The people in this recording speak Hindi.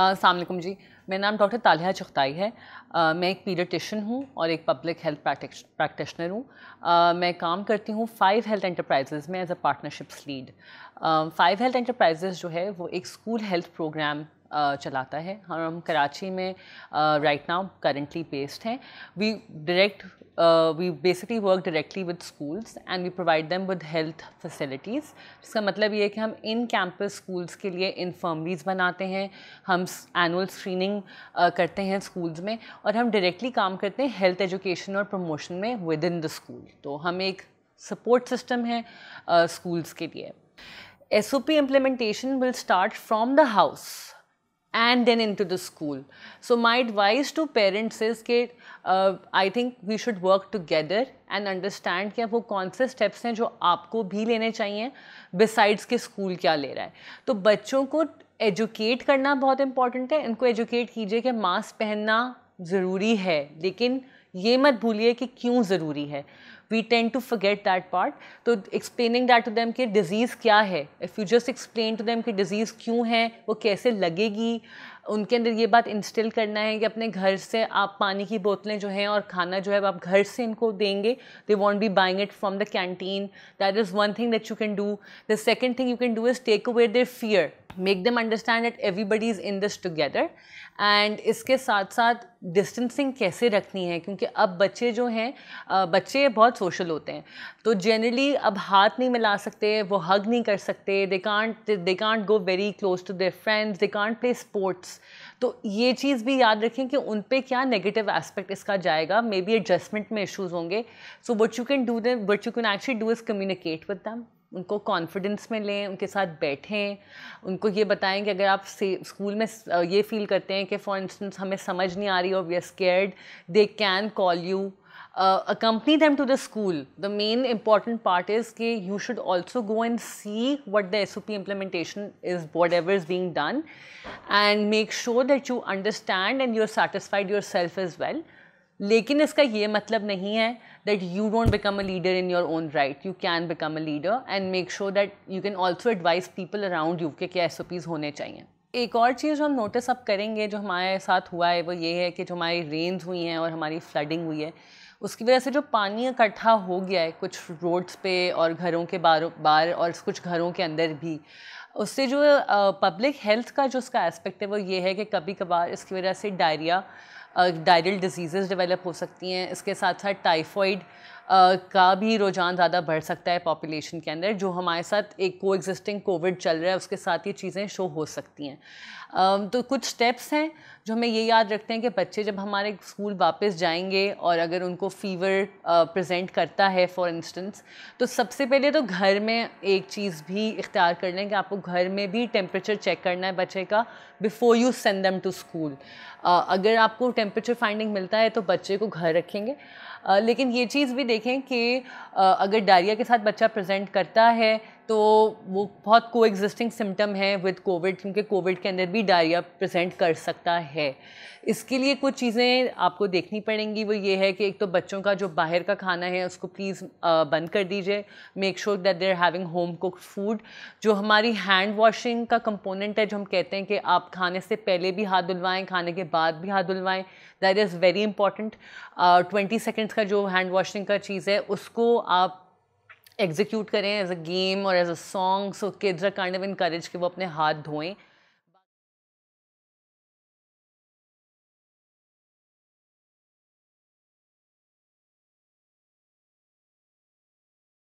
अलकुम जी मेरा नाम डॉक्टर तालिया चुखताई है आ, मैं एक पीडियटिशन हूँ और एक पब्लिक हेल्थ प्रैक्टिशनर हूँ मैं काम करती हूँ फाइव हेल्थ एंटरप्राइजेज़ में as a partnerships lead five health enterprises जो है वो एक स्कूल हेल्थ प्रोग्राम चलाता है और हम कराची में राइट नाउ करेंटली बेस्ड हैं we direct we basically work directly with schools and we provide them with health facilities इसका मतलब ये है कि हम इन कैंपस स्कूल्स के लिए इनफर्मरीज बनाते हैं हम एनुअल स्क्रीनिंग करते हैं स्कूल्स में और हम डायरेक्टली काम करते हैं हेल्थ एजुकेशन और प्रमोशन में विद इन द स्कूल तो हम एक सपोर्ट सिस्टम है स्कूल्स के लिए S O P implementation will start from the house and then into the school. So my advice to parents is के I think we should work together and understand कि अब वो कौन से स्टेप्स हैं जो आपको भी लेने चाहिए बिसाइड्स के स्कूल क्या ले रहा है तो बच्चों को एजुकेट करना बहुत इंपॉर्टेंट है इनको एजुकेट कीजिए कि मास्क पहनना ज़रूरी है लेकिन ये मत भूलिए कि क्यों ज़रूरी है we tend to forget that part तो एक्सप्लेनिंग दैट टू देम कि डिज़ीज़ क्या है if you just explain to them कि डिज़ीज़ क्यों है वो कैसे लगेगी उनके अंदर ये बात इंस्टिल करना है कि अपने घर से आप पानी की बोतलें जो हैं और खाना जो है आप घर से इनको देंगे they won't be buying it from the canteen that is one thing that you can do the second thing you can do is take away their fear make them understand that everybody is in this together and इसके साथ साथ डिस्टेंसिंग कैसे रखनी है क्योंकि अब बच्चे जो हैं बच्चे बहुत सोशल होते हैं तो जनरली अब हाथ नहीं मिला सकते वो हग नहीं कर सकते they can't they can't go very close to their friends they can't play sports aspects तो ये चीज़ भी याद रखें कि उन पर क्या नेगेटिव एस्पेक्ट इसका जाएगा मे बी एडजस्टमेंट में इश्यूज होंगे so what you can do that what you can actually do is communicate with them उनको कॉन्फिडेंस में लें उनके साथ बैठें उनको ये बताएं कि अगर आप स्कूल में ये फील करते हैं कि फॉर इंस्टेंस हमें समझ नहीं आ रही और we are scared they can call you accompany them to the school the main important part is के you should also go and see what the S O P implementation is whatever is being done and make sure that you understand and you are satisfied yourself is well लेकिन इसका ये मतलब नहीं है that you don't become a leader in your own right you can become a leader and make sure that you can also advise people around you कि क्या एस होने चाहिए एक और चीज़ जो हम नोटिस अब करेंगे जो हमारे साथ हुआ है वो ये है कि जो हमारी रेंज हुई हैं और हमारी फ्लडिंग हुई है उसकी वजह से जो पानी इकट्ठा हो गया है कुछ रोड्स पे और घरों के बार बार और कुछ घरों के अंदर भी उससे जो पब्लिक हेल्थ का जो उसका एस्पेक्ट है वो ये है कि कभी कभार इसकी वजह से डायरिया डायरल डिजीज़ डेवलप हो सकती हैं इसके साथ साथ टाइफॉइड का भी रुझान ज़्यादा बढ़ सकता है पॉपुलेशन के अंदर जो हमारे साथ एक को एग्जिस्टिंग कोविड चल रहा है उसके साथ ये चीज़ें शो हो सकती हैं तो कुछ स्टेप्स हैं जो हमें ये याद रखते हैं कि बच्चे जब हमारे स्कूल वापस जाएंगे और अगर उनको फीवर प्रेजेंट करता है फॉर इंस्टेंस तो सबसे पहले तो घर में एक चीज़ भी इख्तियार कर लें कि आपको घर में भी टेम्परेचर चेक करना है बच्चे का before you send them to school अगर आपको टेम्परेचर फाइंडिंग मिलता है तो बच्चे को घर रखेंगे लेकिन ये चीज़ भी देखें कि अगर डायरिया के साथ बच्चा प्रेजेंट करता है तो वो बहुत को एग्जिस्टिंग सिम्टम है विद कोविड क्योंकि कोविड के अंदर भी डायरिया प्रेजेंट कर सकता है इसके लिए कुछ चीज़ें आपको देखनी पड़ेंगी वो ये है कि एक तो बच्चों का जो बाहर का खाना है उसको प्लीज़ बंद कर दीजिए make sure that they're having home cook food जो हमारी हैंड वॉशिंग का कंपोनेंट है जो हम कहते हैं कि आप खाने से पहले भी हाथ धुलवाएँ खाने के बाद भी हाथ धुलवाएँ that is very important twenty seconds का जो हैंड वॉशिंग का चीज़ है उसको आप एग्जीक्यूट करें एज अ गेम और as a song so kids are kind of encourage कि वो अपने हाथ धोएं